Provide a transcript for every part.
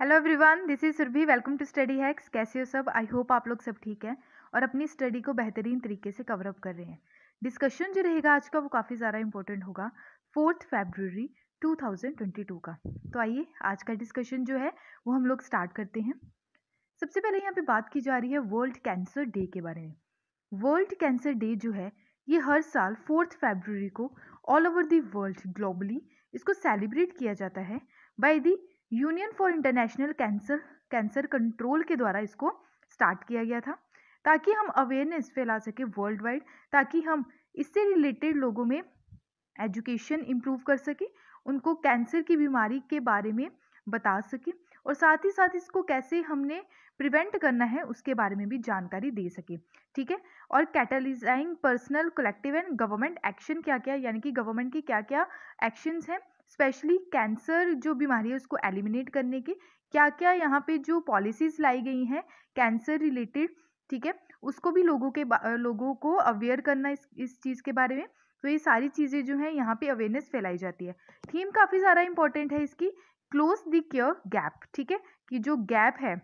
hello everyone this is Surabhi welcome to study hacks कैसे हो सब आई होप आप लोग सब ठीक हैं और अपनी स्टडी को बेहतरीन तरीके से कवर अप कर रहे हैं डिस्कशन जो रहेगा आज का वो काफ़ी ज़्यादा इंपॉर्टेंट होगा फोर्थ फेबररी 2022 का तो आइए आज का डिस्कशन जो है वो हम लोग स्टार्ट करते हैं सबसे पहले यहाँ पर बात की जा रही है वर्ल्ड कैंसर डे के बारे में वर्ल्ड कैंसर डे जो है ये हर साल फोर्थ फेबररी को all over the world globally इसको सेलिब्रेट किया जाता है by the union for international cancer cancer control के द्वारा इसको स्टार्ट किया गया था ताकि हम अवेयरनेस फैला सकें वर्ल्ड वाइड ताकि हम इससे रिलेटेड लोगों में एजुकेशन इम्प्रूव कर सकें उनको कैंसर की बीमारी के बारे में बता सकें और साथ ही साथ इसको कैसे हमने प्रिवेंट करना है उसके बारे में भी जानकारी दे सके ठीक है और catalysing personal collective and government action क्या क्या यानी कि गवर्नमेंट की क्या क्या एक्शंस हैं स्पेशली कैंसर जो बीमारी है उसको एलिमिनेट करने के क्या क्या यहाँ पे जो पॉलिसीज़ लाई गई हैं कैंसर रिलेटेड ठीक है उसको भी लोगों के लोगों को अवेयर करना इस इस चीज़ के बारे में तो ये सारी चीज़ें जो हैं यहाँ पे अवेयरनेस फैलाई जाती है थीम काफ़ी सारा इंपॉर्टेंट है इसकी क्लोज द क्योर गैप ठीक है कि जो गैप है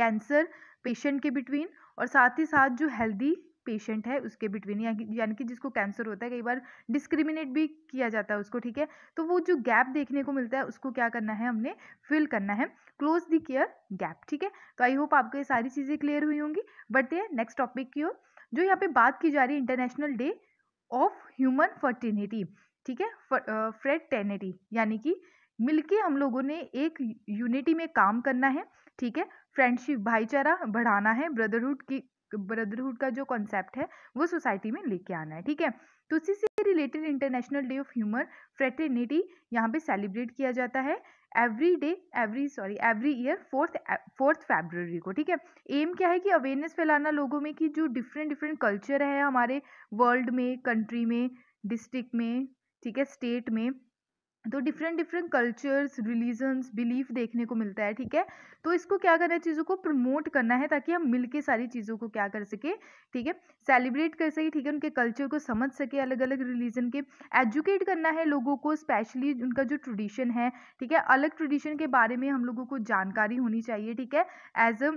कैंसर पेशेंट के बिटवीन और साथ ही साथ जो हेल्दी पेशेंट है उसके बिटवीन यानी कि जिसको कैंसर होता है कई बार डिस्क्रिमिनेट भी किया जाता है उसको ठीक है तो वो जो गैप देखने को मिलता है उसको क्या करना है हमने फिल करना है क्लोज द केयर गैप ठीक है तो आई होप आपको ये सारी चीज़ें क्लियर हुई होंगी बढ़ते हैं नेक्स्ट टॉपिक की ओर जो यहाँ पे बात की जा रही है international day of human fraternity ठीक है फ्रेड यानी कि मिलके हम लोगों ने एक यूनिटी में काम करना है ठीक है फ्रेंडशिप भाईचारा बढ़ाना है ब्रदरहुड की ब्रदरहुड का जो कॉन्सेप्ट है वो सोसाइटी में लेके आना है ठीक है तो उसी से related international day of human fraternity यहाँ पे सेलिब्रेट किया जाता है every day every sorry every year fourth fourth February को ठीक है एम क्या है कि अवेयरनेस फैलाना लोगों में कि जो डिफरेंट डिफरेंट कल्चर है हमारे वर्ल्ड में कंट्री में डिस्ट्रिक्ट में ठीक है स्टेट में तो different different cultures religions belief देखने को मिलता है ठीक है तो इसको क्या करना है चीज़ों को प्रमोट करना है ताकि हम मिलके सारी चीज़ों को क्या कर सके ठीक है सेलिब्रेट कर सके ठीक है उनके कल्चर को समझ सके अलग अलग रिलीजन के एजुकेट करना है लोगों को स्पेशली उनका जो ट्रेडिशन है ठीक है अलग ट्रेडिशन के बारे में हम लोगों को जानकारी होनी चाहिए ठीक है as a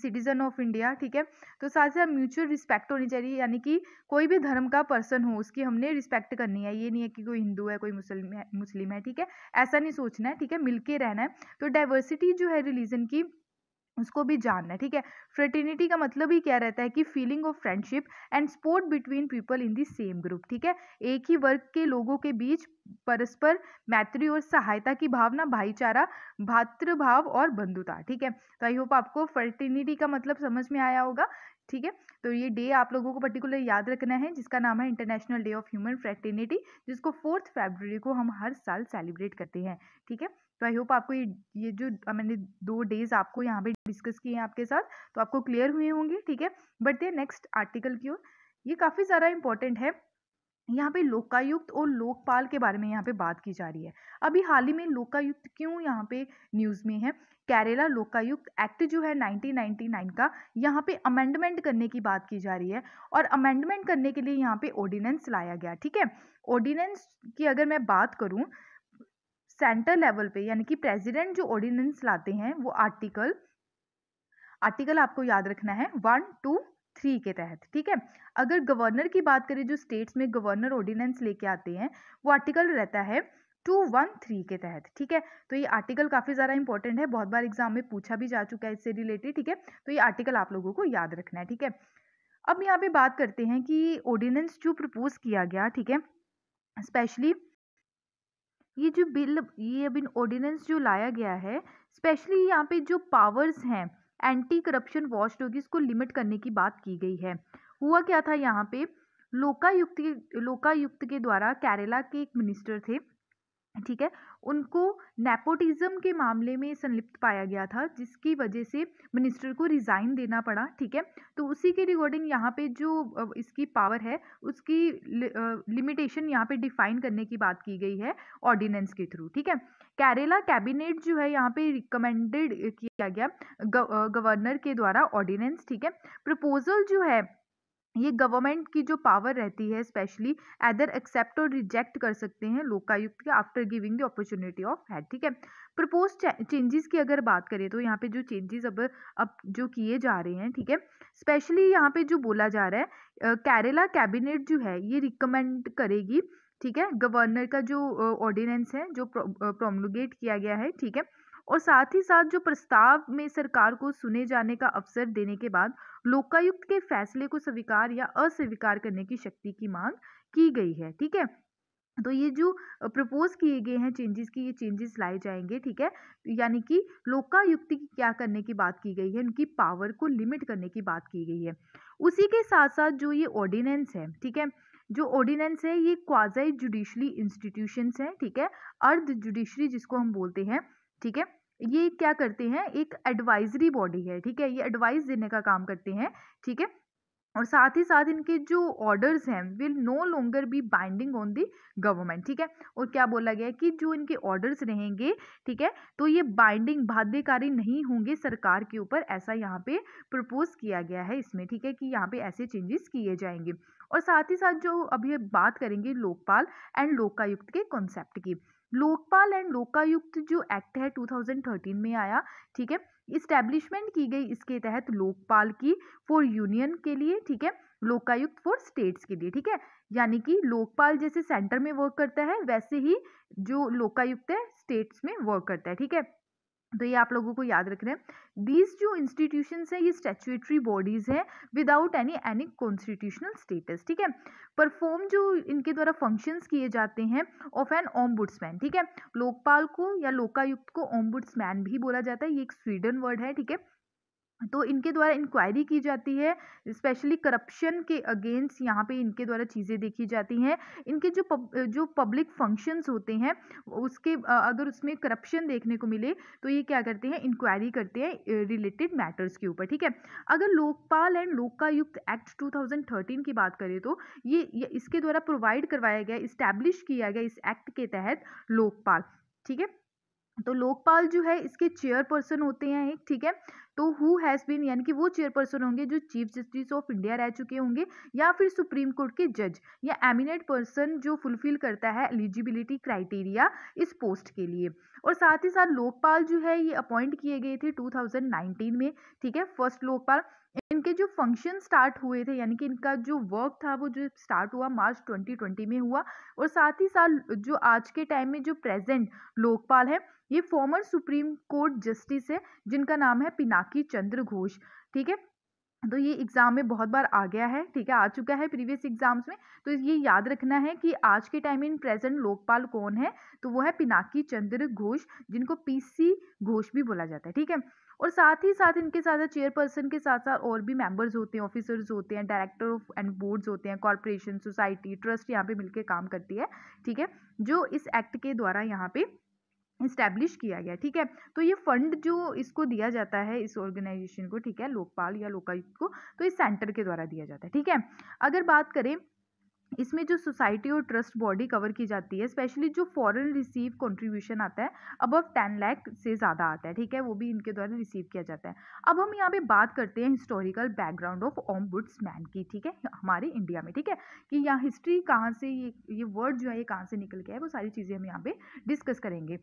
citizen of India ठीक है तो साथ ही साथ म्यूचुअल रिस्पेक्ट होनी चाहिए यानी कि कोई भी धर्म का पर्सन हो उसकी हमने रिस्पेक्ट करनी है ये नहीं है कि कोई हिंदू है कोई मुस्लिम है मुस्लिम है ठीक है ऐसा नहीं सोचना है ठीक है मिलके रहना है तो डाइवर्सिटी जो है रिलीजन की उसको भी जानना है ठीक है फ्रेटर्निटी का मतलब ही क्या रहता है कि feeling of friendship and support between people in the same group ठीक है एक ही वर्ग के लोगों के बीच परस्पर मैत्री और सहायता की भावना भाईचारा भातृभाव और बंधुता ठीक है तो आई होप आपको फर्टिनिटी का मतलब समझ में आया होगा ठीक है तो ये डे आप लोगों को पर्टिकुलर याद रखना है जिसका नाम है international day of human fraternity जिसको फोर्थ फेबर को हम हर साल सेलिब्रेट करते हैं ठीक है तो आई होप आपको ये ये जो मैंने दो डेज आपको यहाँ पे डिस्कस किए हैं आपके साथ तो आपको क्लियर हुए होंगे ठीक है बट दे नेक्स्ट आर्टिकल की ओर ये काफ़ी ज़्यादा इंपॉर्टेंट है यहाँ पे लोकायुक्त और लोकपाल के बारे में यहाँ पे बात की जा रही है अभी हाल ही में लोकायुक्त क्यों यहाँ पे न्यूज़ में है केरला लोकायुक्त एक्ट जो है 1999 का यहाँ पे अमेंडमेंट करने की बात की जा रही है और अमेंडमेंट करने के लिए यहाँ पे ऑर्डिनेंस लाया गया ठीक है ऑर्डिनेंस की अगर मैं बात करूँ सेंटर लेवल पे यानी कि प्रेसिडेंट जो ऑर्डिनेंस लाते हैं वो आर्टिकल आर्टिकल आपको याद रखना है वन टू थ्री के तहत ठीक है अगर गवर्नर की बात करें जो स्टेट्स में गवर्नर ऑर्डिनेंस लेके आते हैं वो आर्टिकल रहता है टू वन थ्री के तहत ठीक है तो ये आर्टिकल काफ़ी ज़्यादा इंपॉर्टेंट है बहुत बार एग्जाम में पूछा भी जा चुका है इससे रिलेटेड ठीक है तो ये आर्टिकल आप लोगों को याद रखना है ठीक है अब यहाँ पे बात करते हैं कि ऑर्डिनेंस जो प्रपोज किया गया ठीक है स्पेशली ये जो बिल ये अभी ऑर्डिनेंस जो लाया गया है स्पेशली यहाँ पे जो पावर्स हैं एंटी करप्शन वॉच डॉग इसको लिमिट करने की बात की गई है हुआ क्या था यहाँ पे लोकायुक्त लोकायुक्त के द्वारा केरला के एक मिनिस्टर थे ठीक है उनको नेपोटिज्म के मामले में संलिप्त पाया गया था जिसकी वजह से मिनिस्टर को रिज़ाइन देना पड़ा ठीक है तो उसी के रिगार्डिंग यहाँ पे जो इसकी पावर है उसकी लिमिटेशन यहाँ पे डिफाइन करने की बात की गई है ऑर्डिनेंस के थ्रू ठीक है केरला कैबिनेट जो है यहाँ पे रिकमेंडेड किया गया गवर्नर के द्वारा ऑर्डिनेंस ठीक है प्रपोजल जो है ये गवर्नमेंट की जो पावर रहती है स्पेशली एदर एक्सेप्ट और रिजेक्ट कर सकते हैं लोकायुक्त के after giving the opportunity of heard ठीक है प्रपोज चेंजेस की अगर बात करें तो यहाँ पे जो चेंजेस अब अब जो किए जा रहे हैं ठीक है स्पेशली यहाँ पे जो बोला जा रहा है केरला कैबिनेट जो है ये रिकमेंड करेगी ठीक है गवर्नर का जो ऑर्डिनेंस है जो प्रोमोगेट किया गया है ठीक है और साथ ही साथ जो प्रस्ताव में सरकार को सुने जाने का अवसर देने के बाद लोकायुक्त के फैसले को स्वीकार या अस्वीकार करने की शक्ति की मांग की गई है ठीक है तो ये जो प्रपोज किए गए हैं चेंजेस की ये चेंजेस लाए जाएंगे ठीक है यानी कि लोकायुक्त की क्या करने की बात की गई है उनकी पावर को लिमिट करने की बात की गई है उसी के साथ साथ जो ये ऑर्डिनेंस है ठीक है जो ऑर्डिनेंस है ये क्वाजाई जुडिशली इंस्टीट्यूशंस हैं ठीक है अर्ध जुडिशरी जिसको हम बोलते हैं ठीक है ये क्या करते हैं एक एडवाइजरी बॉडी है ठीक है ये एडवाइस देने का काम करते हैं ठीक है और साथ ही साथ इनके जो ऑर्डर्स हैं will no longer be binding on the government ठीक है और क्या बोला गया है कि जो इनके ऑर्डर्स रहेंगे ठीक है तो ये बाइंडिंग बाध्यकारी नहीं होंगे सरकार के ऊपर ऐसा यहाँ पे प्रपोज किया गया है इसमें ठीक है कि यहाँ पे ऐसे चेंजेस किए जाएंगे और साथ ही साथ जो अभी बात करेंगे लोकपाल एंड लोकायुक्त के कॉन्सेप्ट की लोकपाल एंड लोकायुक्त जो एक्ट है 2013 में आया ठीक है इस्टेब्लिशमेंट की गई इसके तहत लोकपाल की फॉर यूनियन के लिए ठीक है लोकायुक्त फॉर स्टेट्स के लिए ठीक है यानी कि लोकपाल जैसे सेंटर में वर्क करता है वैसे ही जो लोकायुक्त है स्टेट्स में वर्क करता है ठीक है तो ये आप लोगों को याद रख रहे हैं दीज जो इंस्टीट्यूशन है ये स्टेचुएटरी बॉडीज़ हैं without any any constitutional status ठीक है परफॉर्म जो इनके द्वारा फंक्शंस किए जाते हैं ऑफ एन ओम्बुड्समैन ठीक है लोकपाल को या लोकायुक्त को ओम्बुड्समैन भी बोला जाता है ये एक स्वीडन वर्ड है ठीक है तो इनके द्वारा इंक्वायरी की जाती है स्पेशली करप्शन के अगेंस्ट यहाँ पे इनके द्वारा चीज़ें देखी जाती हैं इनके जो पब, जो पब्लिक फंक्शंस होते हैं उसके अगर उसमें करप्शन देखने को मिले तो ये क्या करते हैं इंक्वायरी करते हैं रिलेटेड मैटर्स के ऊपर ठीक है अगर Lokpal and Lokayukta act two की बात करें तो ये, ये इसके द्वारा प्रोवाइड करवाया गया इस्टेब्लिश किया गया इस एक्ट के तहत लोकपाल ठीक है तो लोकपाल जो है इसके चेयरपर्सन होते हैं एक ठीक है तो हु हैज़ बीन यानी कि वो चेयरपर्सन होंगे जो चीफ जस्टिस ऑफ इंडिया रह चुके होंगे या फिर सुप्रीम कोर्ट के जज या एमिनेट पर्सन जो फुलफिल करता है एलिजिबिलिटी क्राइटेरिया इस पोस्ट के लिए और साथ ही साथ लोकपाल जो है ये अपॉइंट किए गए थे 2019 में ठीक है फर्स्ट लोकपाल इनके जो फंक्शन स्टार्ट हुए थे यानी कि इनका जो वर्क था वो जो स्टार्ट हुआ मार्च 2020 में हुआ और साथ ही साथ जो आज के टाइम में जो प्रेजेंट लोकपाल है ये फॉर्मर सुप्रीम कोर्ट जस्टिस है जिनका नाम है पिनाकी चंद्र घोष ठीक है तो ये एग्ज़ाम में बहुत बार आ गया है ठीक है आ चुका है प्रीवियस एग्ज़ाम्स में तो ये याद रखना है कि आज के टाइम इन प्रेजेंट लोकपाल कौन है तो वो है पिनाकी चंद्र घोष जिनको पीसी घोष भी बोला जाता है ठीक है और साथ ही साथ इनके साथ चेयरपर्सन के साथ साथ और भी मेंबर्स होते हैं ऑफिसर्स होते हैं डायरेक्टर ऑफ एंड बोर्ड्स होते हैं कॉरपोरेशन सोसाइटी ट्रस्ट यहाँ पे मिलकर काम करती है ठीक है जो इस एक्ट के द्वारा यहाँ पे इस्टेब्लिश किया गया ठीक है तो ये फंड जो इसको दिया जाता है इस ऑर्गेनाइजेशन को ठीक है लोकपाल या लोकायुक्त को तो इस सेंटर के द्वारा दिया जाता है ठीक है अगर बात करें इसमें जो सोसाइटी और ट्रस्ट बॉडी कवर की जाती है स्पेशली जो फॉरेन रिसीव कंट्रीब्यूशन आता है अबव टेन लाख से ज़्यादा आता है ठीक है वो भी इनके द्वारा रिसीव किया जाता है अब हम यहाँ पे बात करते हैं हिस्टोरिकल बैकग्राउंड ऑफ ओम्बुड्समैन की ठीक है हमारे इंडिया में ठीक है कि यहाँ हिस्ट्री कहाँ से ये ये वर्ड जो है ये कहाँ से निकल गया है वो सारी चीज़ें हम यहाँ पर डिस्कस करेंगे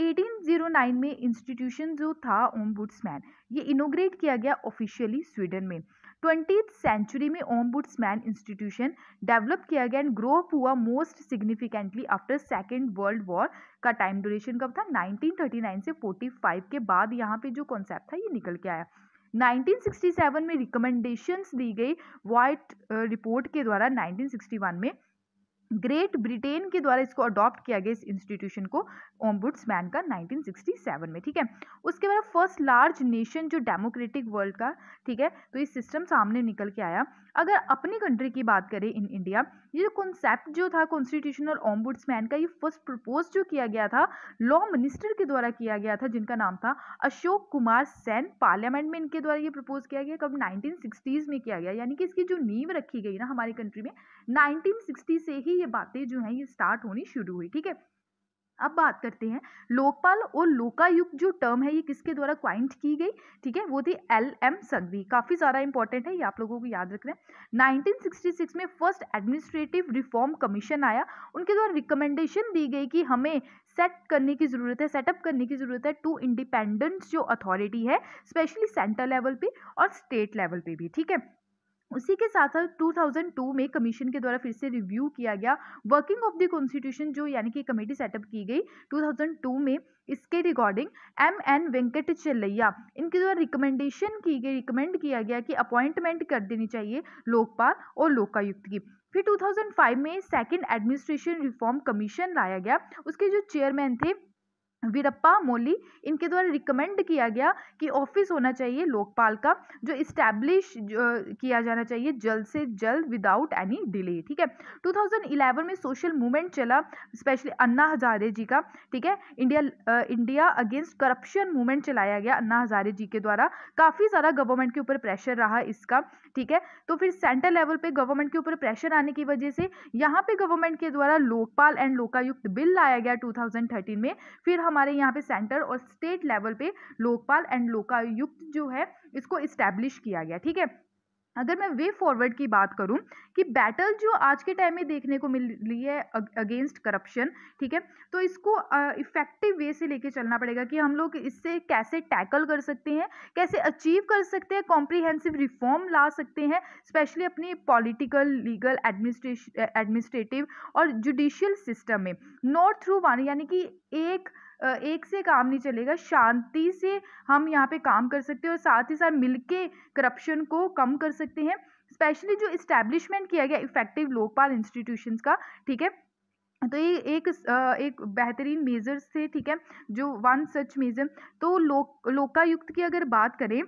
1809 में इंस्टीट्यूशन जो था ओमबुड्समैन ये इनोग्रेट किया गया ऑफिशियली स्वीडन में ट्वेंटी सेंचुरी में ओमबुड्समैन इंस्टीट्यूशन डेवलप किया गया एंड ग्रो अप हुआ most significantly after second world war का टाइम ड्यूरेशन कब था 1939 से 45 के बाद यहाँ पे जो कॉन्सेप्ट था ये निकल के आया 1967 में रिकमेंडेशंस दी गई वाइट रिपोर्ट के द्वारा 1961 में ग्रेट ब्रिटेन के द्वारा इसको अडॉप्ट किया गया इस इंस्टीट्यूशन को ओम्बुड्समैन का 1967 में ठीक है उसके बाद फर्स्ट लार्ज नेशन जो डेमोक्रेटिक वर्ल्ड का ठीक है तो ये सिस्टम सामने निकल के आया अगर अपनी कंट्री की बात करें इन इंडिया ये जो कॉन्सेप्ट जो था कॉन्स्टिट्यूशनल ओम्बुड्समैन का ये फर्स्ट प्रपोज जो किया गया था लॉ मिनिस्टर के द्वारा किया गया था जिनका नाम था अशोक कुमार सेन पार्लियामेंट में इनके द्वारा ये प्रपोज किया गया कब नाइनटीन में किया गया यानी कि इसकी जो नींव रखी गई ना हमारी कंट्री में नाइनटीन से ही ये बातें जो है ये स्टार्ट होनी शुरू हुई ठीक है अब बात करते हैं लोकपाल और लोकायुक्त जो टर्म है ये किसके द्वारा क्वाइंट की गई ठीक है वो थी एल एम संघवी काफ़ी ज़्यादा इंपॉर्टेंट है ये आप लोगों को याद रख रखना है 1966 में फर्स्ट एडमिनिस्ट्रेटिव रिफॉर्म कमीशन आया उनके द्वारा रिकमेंडेशन दी गई कि हमें सेट करने की ज़रूरत है सेटअप करने की ज़रूरत है टू इंडिपेंडेंट जो अथॉरिटी है स्पेशली सेंट्रल लेवल पे और स्टेट लेवल पे भी ठीक है उसी के साथ साथ 2002 में कमीशन के द्वारा फिर से रिव्यू किया गया वर्किंग ऑफ द कॉन्स्टिट्यूशन जो यानी कि कमेटी सेटअप की गई 2002 में इसके regarding M N Venkatachaliah इनके द्वारा रिकमेंडेशन की गई रिकमेंड किया गया कि अपॉइंटमेंट कर देनी चाहिए लोकपाल और लोकायुक्त की फिर 2005 में सेकंड एडमिनिस्ट्रेशन रिफॉर्म कमीशन लाया गया उसके जो चेयरमैन थे वीरप्पा मोली इनके द्वारा रिकमेंड किया गया कि ऑफिस होना चाहिए लोकपाल का जो इस्टेब्लिश किया जाना चाहिए जल्द से जल्द विदाउट एनी डिले ठीक है 2011 में सोशल मूवमेंट चला स्पेशली अन्ना हजारे जी का ठीक है India India against corruption movement चलाया गया अन्ना हजारे जी के द्वारा काफ़ी सारा गवर्नमेंट के ऊपर प्रेशर रहा इसका ठीक है तो फिर सेंट्रल लेवल पर गवर्नमेंट के ऊपर प्रेशर आने की वजह से यहाँ पर गवर्नमेंट के द्वारा लोकपाल एंड लोकायुक्त बिल लाया गया टू में फिर हम हमारे यहाँ पे सेंटर और स्टेट लेवल पे लोकपाल एंड लोकायुक्त जो है इसको इस्टेब्लिश किया गया ठीक है अगर मैं वे फॉरवर्ड की बात करूं कि बैटल जो आज के टाइम में देखने को मिल रही है अगेंस्ट करप्शन ठीक है तो इसको इफेक्टिव वे से लेके चलना पड़ेगा कि हम लोग इससे कैसे टैकल कर सकते हैं कैसे अचीव कर सकते हैं कॉम्प्रिहेंसिव रिफॉर्म ला सकते हैं स्पेशली अपनी पॉलिटिकल लीगल एडमिनिस्ट्रेटिव और जुडिशियल सिस्टम में नॉट थ्रू वन यानी कि एक एक से काम नहीं चलेगा शांति से हम यहाँ पे काम कर सकते हैं और साथ ही साथ मिलके करप्शन को कम कर सकते हैं स्पेशली जो इस्टेब्लिशमेंट किया गया इफेक्टिव लोकपाल इंस्टीट्यूशंस का ठीक है तो ये एक एक बेहतरीन मेजर्स थे ठीक है जो वन सच मेजर तो लोक लोकायुक्त की अगर बात करें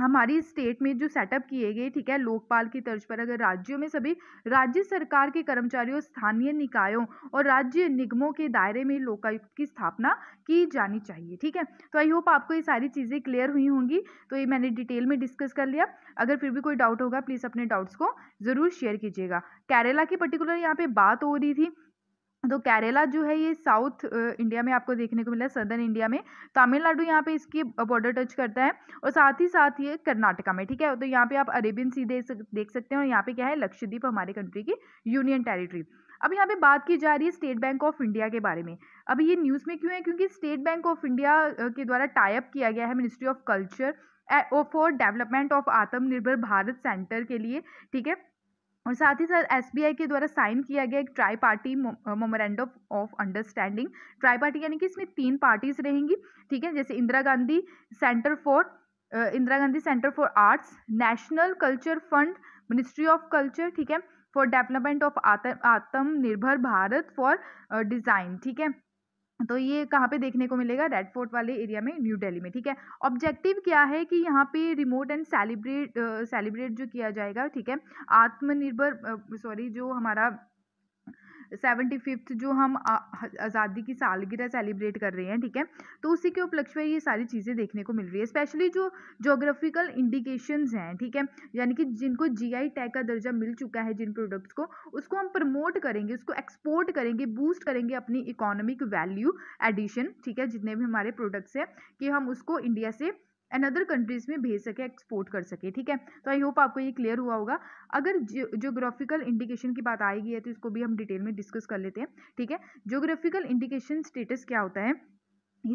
हमारी स्टेट में जो सेटअप किए गए ठीक है लोकपाल की तर्ज पर अगर राज्यों में सभी राज्य सरकार के कर्मचारियों स्थानीय निकायों और राज्य निगमों के दायरे में लोकायुक्त की स्थापना की जानी चाहिए ठीक है तो आई होप आपको ये सारी चीज़ें क्लियर हुई होंगी तो ये मैंने डिटेल में डिस्कस कर लिया अगर फिर भी कोई डाउट होगा प्लीज़ अपने डाउट्स को ज़रूर शेयर कीजिएगा केरला की पर्टिकुलर यहाँ पर बात हो रही थी तो केरला जो है ये साउथ इंडिया में आपको देखने को मिला है सदर्न इंडिया में तमिलनाडु यहाँ पे इसकी बॉर्डर टच करता है और साथ ही साथ ये कर्नाटका में ठीक है तो यहाँ पे आप अरेबियन सी देख देख सकते हैं और यहाँ पे क्या है लक्षद्वीप हमारे कंट्री की यूनियन टेरिटरी अब यहाँ पे बात की जा रही है स्टेट बैंक ऑफ इंडिया के बारे में अब ये न्यूज़ में क्यों है क्योंकि स्टेट बैंक ऑफ इंडिया के द्वारा टाइप किया गया है ministry of culture for development of Atmanirbhar Bharat centre के लिए ठीक है और साथ ही साथ एस के द्वारा साइन किया गया एक tri party memorandum of understanding tri party यानी कि इसमें तीन पार्टीज रहेंगी ठीक है जैसे Indira Gandhi centre for Indira Gandhi centre for arts national culture fund ministry of culture ठीक है for development of Atmanirbhar Bharat for design ठीक है तो ये कहाँ पे देखने को मिलेगा रेड फोर्ट वाले एरिया में न्यू दिल्ली में ठीक है ऑब्जेक्टिव क्या है कि यहाँ पे रिमोट एंड सेलिब्रेट सेलिब्रेट जो किया जाएगा ठीक है आत्मनिर्भर सॉरी जो हमारा सेवेंटी फिफ्थ जो हम आज़ादी की सालगिरह सेलिब्रेट कर रहे हैं ठीक है तो उसी के उपलक्ष्य में ये सारी चीज़ें देखने को मिल रही है स्पेशली जो जोग्राफिकल इंडिकेशंस हैं ठीक है यानी कि जिनको जीआई टैग का दर्जा मिल चुका है जिन प्रोडक्ट्स को उसको हम प्रमोट करेंगे उसको एक्सपोर्ट करेंगे बूस्ट करेंगे अपनी इकोनॉमिक वैल्यू एडिशन ठीक है जितने भी हमारे प्रोडक्ट्स हैं कि हम उसको इंडिया से एंड अदर कंट्रीज़ में भेज सके एक्सपोर्ट कर सके ठीक है तो आई होप आपको ये क्लियर हुआ होगा अगर ज्योग्राफिकल इंडिकेशन की बात आएगी है तो इसको भी हम डिटेल में डिस्कस कर लेते हैं ठीक है ज्योग्राफिकल इंडिकेशन स्टेटस क्या होता है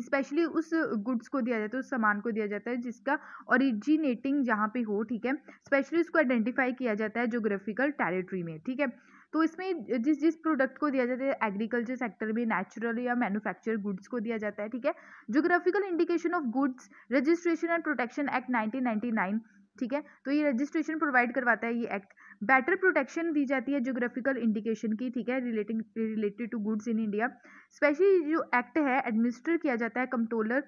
स्पेशली उस गुड्स को दिया जाता है उस सामान को दिया जाता है जिसका ओरिजिनेटिंग जहाँ पे हो ठीक है स्पेशली उसको आइडेंटिफाई किया जाता है जोग्राफिकल टेरिटरी में ठीक है तो इसमें जिस जिस प्रोडक्ट को दिया जाता है एग्रीकल्चर सेक्टर में नेचुरल या मैन्युफैक्चर गुड्स को दिया जाता है ठीक है geographical indication of goods registration and protection act nineteen ठीक है तो ये रजिस्ट्रेशन प्रोवाइड करवाता है ये एक्ट बेटर प्रोटेक्शन दी जाती है जोग्राफिकल इंडिकेशन की ठीक है relating related to goods in India specially जो एक्ट है एडमिनिस्टर किया जाता है controller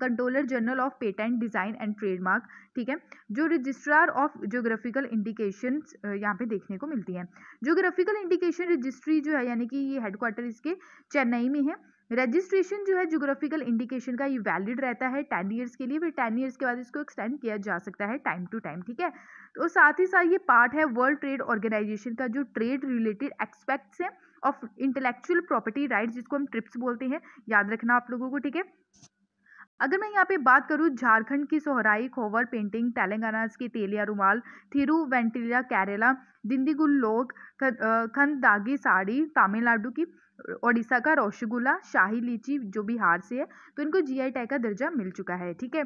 controller general of patent design and trademark ठीक है जो रजिस्ट्रार ऑफ जोग्राफिकल इंडिकेशन यहाँ पे देखने को मिलती है जोग्राफिकल इंडिकेशन रजिस्ट्री जो है यानी कि ये हेडक्वार्टर इसके चेन्नई में है रजिस्ट्रेशन जो है जोग्राफिकल इंडिकेशन का ये वैलिड रहता है टेन ईयर्स के लिए फिर टेन ईयर्स के बाद इसको एक्सटेंड किया जा सकता है टाइम टू टाइम ठीक है तो साथ ही साथ ये पार्ट है वर्ल्ड ट्रेड ऑर्गेनाइजेशन का जो ट्रेड रिलेटेड एक्सपेक्ट्स हैं ऑफ इंटेलेक्चुअल प्रॉपर्टी राइट्स जिसको हम ट्रिप्स बोलते हैं याद रखना आप लोगों को ठीक है अगर मैं यहाँ पे बात करूँ झारखंड की सोहराई खोवर पेंटिंग तेलंगाना की तेलिया रुमाल थिरु वेंटिलिया केरला दिंदीगुल्लोक दागी साड़ी तमिलनाडु की ओडिशा का रोशगुला शाही लीची जो बिहार से है तो इनको जीआई टैग का दर्जा मिल चुका है ठीक है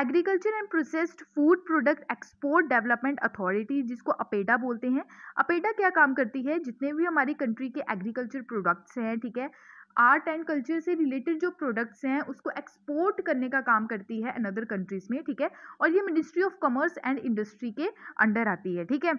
agriculture and processed food product export development authority जिसको अपेडा बोलते हैं अपेडा क्या काम करती है जितने भी हमारी कंट्री के एग्रीकल्चर प्रोडक्ट्स हैं ठीक है आर्ट एंड कल्चर से रिलेटेड जो प्रोडक्ट्स हैं उसको एक्सपोर्ट करने का काम करती है अनदर कंट्रीज़ में ठीक है और ये ministry of commerce and industry के अंडर आती है ठीक है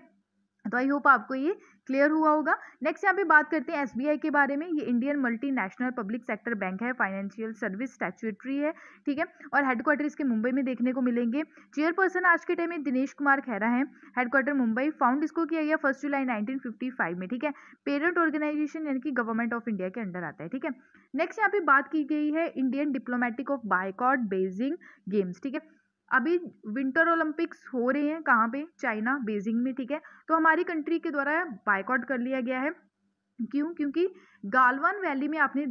तो आई होप आपको ये क्लियर हुआ होगा नेक्स्ट यहाँ पे बात करते हैं एसबीआई के बारे में ये Indian multinational public sector bank है फाइनेंशियल सर्विस स्टैचुटरी है ठीक है और हेडक्वार्टर इसके मुंबई में देखने को मिलेंगे चेयरपर्सन आज के टाइम में दिनेश कुमार खैरा है हेडक्वार्टर मुंबई फाउंड इसको किया गया फर्स्ट जुलाई नाइनटीन में ठीक है पेरेंट ऑर्गेनाइजेशन यानी कि गवर्नमेंट ऑफ इंडिया के अंडर आता है ठीक है नेक्स्ट यहाँ पे बात की गई है Indian diplomatic of boycott Beijing games ठीक है अभी विंटर ओलंपिक्स हो रहे हैं कहाँ पे चाइना बेजिंग में ठीक है तो हमारी कंट्री के द्वारा बाइकआउट कर लिया गया है क्यों क्योंकि गालवान वैली में आपने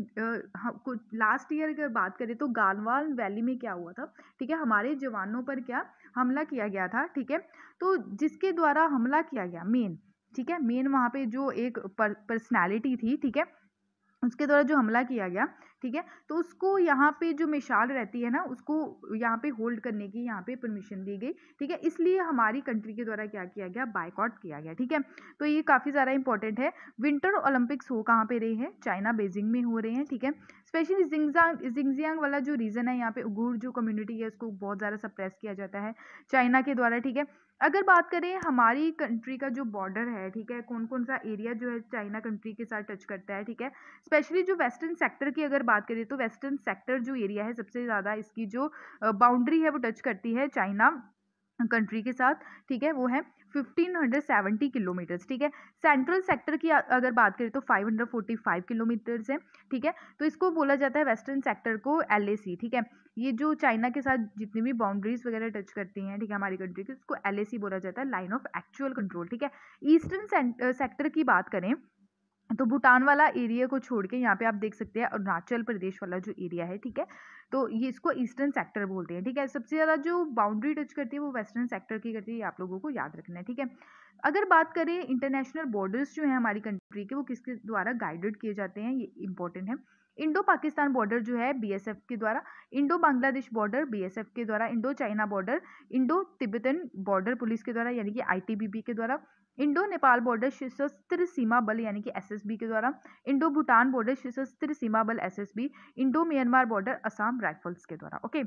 कुछ लास्ट ईयर अगर बात करें तो गालवान वैली में क्या हुआ था ठीक है हमारे जवानों पर क्या हमला किया गया था ठीक है तो जिसके द्वारा हमला किया गया मेन ठीक है मेन वहाँ पे जो एक पर्सनैलिटी थी ठीक है उसके द्वारा जो हमला किया गया ठीक है तो उसको यहाँ पे जो मिसाल रहती है ना उसको यहाँ पे होल्ड करने की यहाँ पे परमिशन दी गई ठीक है इसलिए हमारी कंट्री के द्वारा क्या किया गया बाइकआउट किया गया ठीक है तो ये काफ़ी ज़्यादा इंपॉर्टेंट है विंटर ओलंपिक्स हो कहाँ पे रहे हैं चाइना बेजिंग में हो रहे हैं ठीक है स्पेशली जिंगजांग जिंगजियांग वाला जो रीज़न है यहाँ पे उगूर जो कम्युनिटी है उसको बहुत ज़्यादा सप्रेस किया जाता है चाइना के द्वारा ठीक है अगर बात करें हमारी कंट्री का जो बॉर्डर है ठीक है कौन कौन सा एरिया जो है चाइना कंट्री के साथ टच करता है ठीक है स्पेशली जो वेस्टर्न सेक्टर की अगर बात करें तो वेस्टर्न सेक्टर जो एरिया है सबसे ज़्यादा इसकी जो बाउंड्री है वो टच करती है चाइना कंट्री के साथ ठीक है वो है 1570 किलोमीटर्स ठीक है सेंट्रल सेक्टर की अगर बात करें तो 545 किलोमीटर्स है ठीक है तो इसको बोला जाता है वेस्टर्न सेक्टर को एल ठीक है ये जो चाइना के साथ जितनी भी बाउंड्रीज वगैरह टच करती हैं ठीक है हमारी कंट्री की उसको एल बोला जाता है लाइन ऑफ एक्चुअल कंट्रोल ठीक है ईस्टर्न सेक्टर की बात करें तो भूटान वाला एरिया को छोड़ के यहाँ पे आप देख सकते हैं अरुणाचल प्रदेश वाला जो एरिया है ठीक है तो ये इसको ईस्टर्न सेक्टर बोलते हैं ठीक है सबसे ज़्यादा जो बाउंड्री टच करती है वो वेस्टर्न सेक्टर की करती है ये आप लोगों को याद रखना है ठीक है अगर बात करें इंटरनेशनल बॉर्डर्स जो हैं हमारी कंट्री के वो किसके द्वारा गाइडेड किए जाते हैं ये इंपॉर्टेंट है इंडो पाकिस्तान बॉर्डर जो है बी के द्वारा इंडो बांग्लादेश बॉर्डर बी के द्वारा Indo China border Indo Tibetan border police के द्वारा यानी कि आई के द्वारा इंडो नेपाल बॉर्डर सशस्त्र सीमा बल यानी कि एसएसबी के द्वारा Indo Bhutan border Sashastra Seema Bal SSB Indo Myanmar border Assam Rifles के द्वारा ओके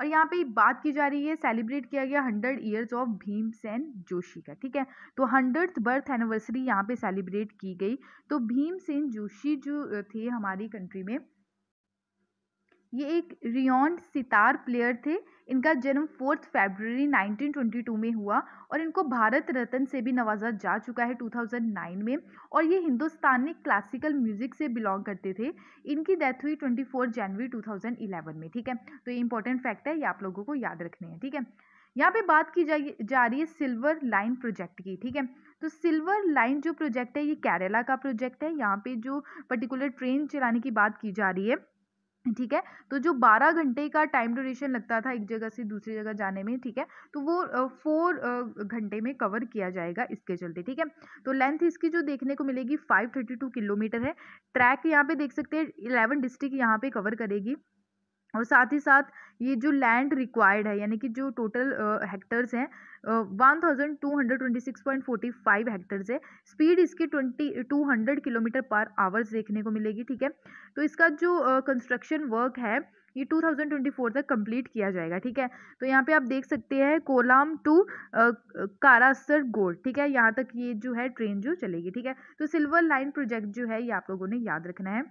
और यहाँ पे बात की जा रही है सेलिब्रेट किया गया hundred years of Bhimsen Joshi का ठीक है तो हंड्रेड बर्थ एनिवर्सरी यहाँ पे सेलिब्रेट की गई तो भीमसेन जोशी जो थे हमारी कंट्री में ये एक रियोन सितार प्लेयर थे इनका जन्म फोर्थ फेबररी 1922 में हुआ और इनको भारत रत्न से भी नवाजा जा चुका है 2009 में और ये हिंदुस्तानी क्लासिकल म्यूज़िक से बिलोंग करते थे इनकी डेथ हुई 24 जनवरी 2011 में ठीक है तो ये इंपॉर्टेंट फैक्ट है ये आप लोगों को याद रखने हैं ठीक है यहाँ पे बात की जा, जा रही है सिल्वर लाइन प्रोजेक्ट की ठीक है तो सिल्वर लाइन जो प्रोजेक्ट है ये केरला का प्रोजेक्ट है यहाँ पे जो पर्टिकुलर ट्रेन चलाने की बात की जा रही है ठीक है तो जो 12 घंटे का टाइम ड्यूरेशन लगता था एक जगह से दूसरी जगह जाने में ठीक है तो वो फोर घंटे में कवर किया जाएगा इसके चलते ठीक है तो लेंथ इसकी जो देखने को मिलेगी 532 किलोमीटर है ट्रैक यहाँ पे देख सकते हैं 11 डिस्ट्रिक्ट यहाँ पे कवर करेगी और साथ ही साथ ये जो लैंड रिक्वायर्ड है यानी कि जो टोटल हेक्टर्स हैं one thousand two hundred twenty six point forty five hectares है स्पीड इसकी ट्वेंटी टू हंड्रेड किलोमीटर पर आवर्स देखने को मिलेगी ठीक है तो इसका जो कंस्ट्रक्शन uh, वर्क है ये 2024 तक कंप्लीट किया जाएगा ठीक है तो यहाँ पे आप देख सकते हैं कोलाम टू कारासर गोड ठीक है यहाँ तक ये जो है ट्रेन जो चलेगी ठीक है तो सिल्वर लाइन प्रोजेक्ट जो है ये आप लोगों ने याद रखना है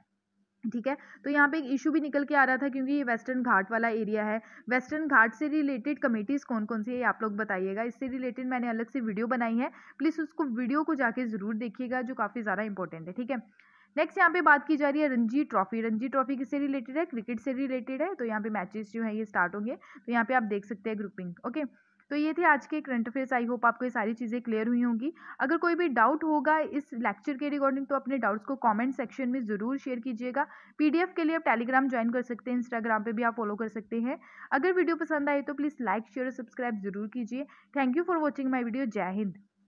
ठीक है तो यहाँ पे एक इशू भी निकल के आ रहा था क्योंकि ये वेस्टर्न घाट वाला एरिया है वेस्टर्न घाट से रिलेटेड कमेटीज़ कौन कौन सी है ये आप लोग बताइएगा इससे रिलेटेड मैंने अलग से वीडियो बनाई है प्लीज़ उसको वीडियो को जाके ज़रूर देखिएगा जो काफ़ी ज़्यादा इंपॉर्टेंट है ठीक है नेक्स्ट यहाँ पे बात की जा रही है रणजी ट्रॉफी रणजी ट्रॉफी किससे रिलेटेड है क्रिकेट से रिलेटेड है तो यहाँ पे मैचेस जो है ये स्टार्ट होंगे तो यहाँ पे आप देख सकते हैं ग्रुपिंग ओके तो ये थे आज के करंट अफेयर्स आई होप आपको ये सारी चीज़ें क्लियर हुई होंगी अगर कोई भी डाउट होगा इस लेक्चर के रिगार्डिंग तो अपने डाउट्स को कॉमेंट सेक्शन में ज़रूर शेयर कीजिएगा पी के लिए आप टेलीग्राम ज्वाइन कर सकते हैं इंस्टाग्राम पर भी आप फॉलो कर सकते हैं अगर वीडियो पसंद आए तो प्लीज़ लाइक शेयर और सब्सक्राइब जरूर कीजिए thank you for watching my video जय हिंद